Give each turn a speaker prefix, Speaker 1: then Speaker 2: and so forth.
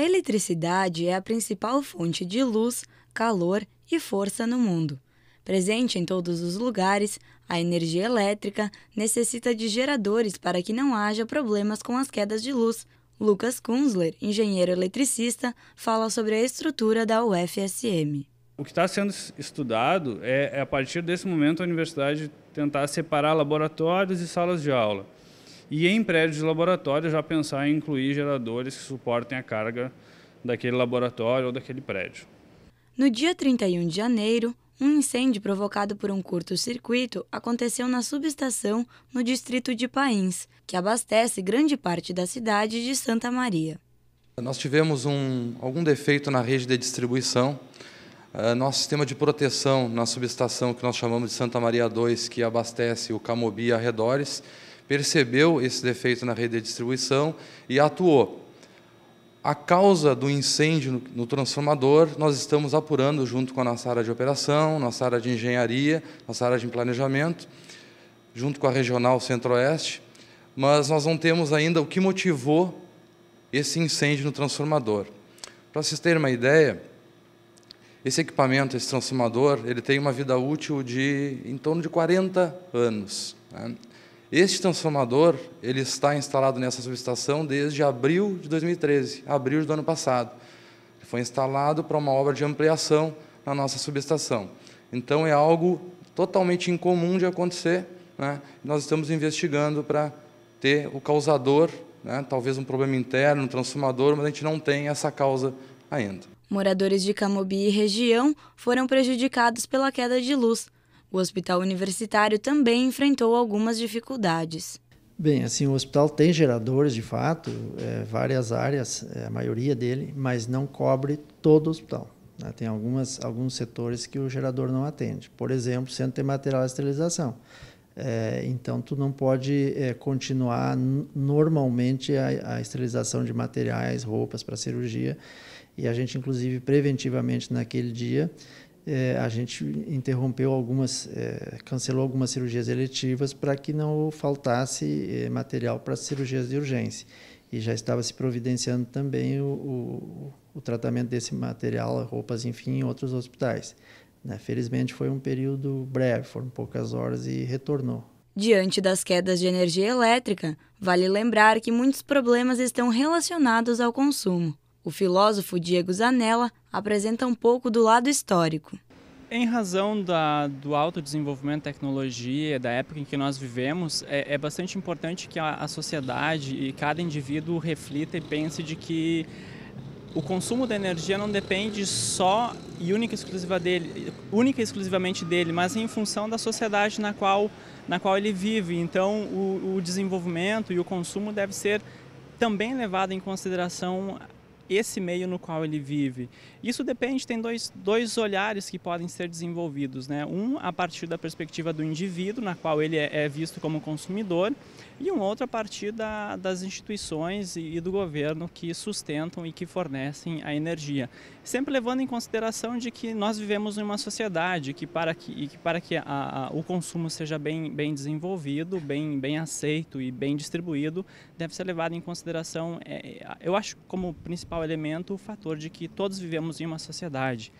Speaker 1: A eletricidade é a principal fonte de luz, calor e força no mundo. Presente em todos os lugares, a energia elétrica necessita de geradores para que não haja problemas com as quedas de luz. Lucas Kunzler, engenheiro eletricista, fala sobre a estrutura da UFSM.
Speaker 2: O que está sendo estudado é, é, a partir desse momento, a universidade tentar separar laboratórios e salas de aula. E em prédios de laboratório, já pensar em incluir geradores que suportem a carga daquele laboratório ou daquele prédio.
Speaker 1: No dia 31 de janeiro, um incêndio provocado por um curto-circuito aconteceu na subestação no distrito de Pains, que abastece grande parte da cidade de Santa Maria.
Speaker 3: Nós tivemos um, algum defeito na rede de distribuição. Uh, nosso sistema de proteção na subestação, que nós chamamos de Santa Maria 2, que abastece o Camobi e arredores, percebeu esse defeito na rede de distribuição e atuou. A causa do incêndio no transformador, nós estamos apurando junto com a nossa área de operação, nossa área de engenharia, nossa área de planejamento, junto com a regional Centro-Oeste, mas nós não temos ainda o que motivou esse incêndio no transformador. Para vocês terem uma ideia, esse equipamento, esse transformador, ele tem uma vida útil de em torno de 40 anos. Né? Este transformador ele está instalado nessa subestação desde abril de 2013, abril do ano passado. Ele foi instalado para uma obra de ampliação na nossa subestação. Então é algo totalmente incomum de acontecer. Né? Nós estamos investigando para ter o causador, né? talvez um problema interno, um transformador, mas a gente não tem essa causa ainda.
Speaker 1: Moradores de Camobi e região foram prejudicados pela queda de luz o hospital universitário também enfrentou algumas dificuldades.
Speaker 4: Bem, assim, o hospital tem geradores, de fato, é, várias áreas, é, a maioria dele, mas não cobre todo o hospital. Né? Tem algumas, alguns setores que o gerador não atende. Por exemplo, centro de material de esterilização. É, então, tu não pode é, continuar normalmente a, a esterilização de materiais, roupas para cirurgia. E a gente, inclusive, preventivamente naquele dia, é, a gente interrompeu algumas, é, cancelou algumas cirurgias eletivas para que não faltasse é, material para cirurgias de urgência. E já estava se providenciando também o, o, o tratamento desse material, roupas, enfim, em outros hospitais. Né? Felizmente foi um período breve, foram poucas horas e retornou.
Speaker 1: Diante das quedas de energia elétrica, vale lembrar que muitos problemas estão relacionados ao consumo. O filósofo Diego Zanella apresenta um pouco do lado histórico.
Speaker 2: Em razão da, do alto desenvolvimento da tecnologia, da época em que nós vivemos, é, é bastante importante que a, a, sociedade e cada indivíduo reflita e pense de que o consumo da energia não depende só e única, exclusiva dele, única e exclusivamente dele, mas em função da sociedade na qual, na qual ele vive. Então, o, o desenvolvimento e o consumo deve ser também levado em consideração esse meio no qual ele vive. Isso depende, tem dois, dois olhares que podem ser desenvolvidos. Né? Um a partir da perspectiva do indivíduo, na qual ele é, é visto como consumidor, e um outro a partir da, das instituições e, do governo que sustentam e que fornecem a energia. Sempre levando em consideração de que nós vivemos em uma sociedade que para que, que, para que a, a, o consumo seja bem, bem desenvolvido, bem, bem aceito e bem distribuído, deve ser levado em consideração, é, é eu acho como principal elemento o fator de que todos vivemos em uma sociedade.